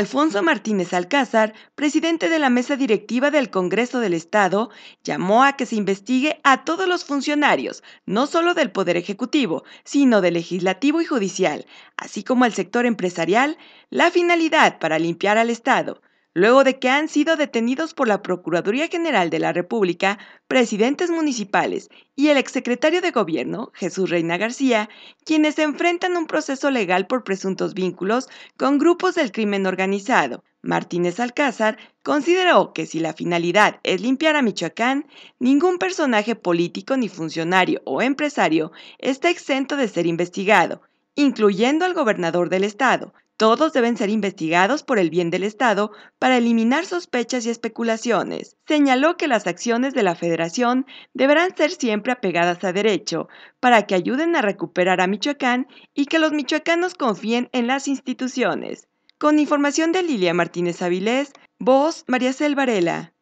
Alfonso Martínez Alcázar, presidente de la mesa directiva del Congreso del Estado, llamó a que se investigue a todos los funcionarios, no solo del Poder Ejecutivo, sino del Legislativo y Judicial, así como al sector empresarial, la finalidad para limpiar al Estado luego de que han sido detenidos por la Procuraduría General de la República presidentes municipales y el exsecretario de Gobierno, Jesús Reina García, quienes enfrentan un proceso legal por presuntos vínculos con grupos del crimen organizado. Martínez Alcázar consideró que si la finalidad es limpiar a Michoacán, ningún personaje político ni funcionario o empresario está exento de ser investigado, incluyendo al gobernador del estado, todos deben ser investigados por el bien del Estado para eliminar sospechas y especulaciones. Señaló que las acciones de la Federación deberán ser siempre apegadas a derecho, para que ayuden a recuperar a Michoacán y que los michoacanos confíen en las instituciones. Con información de Lilia Martínez Avilés, voz María Selvarela.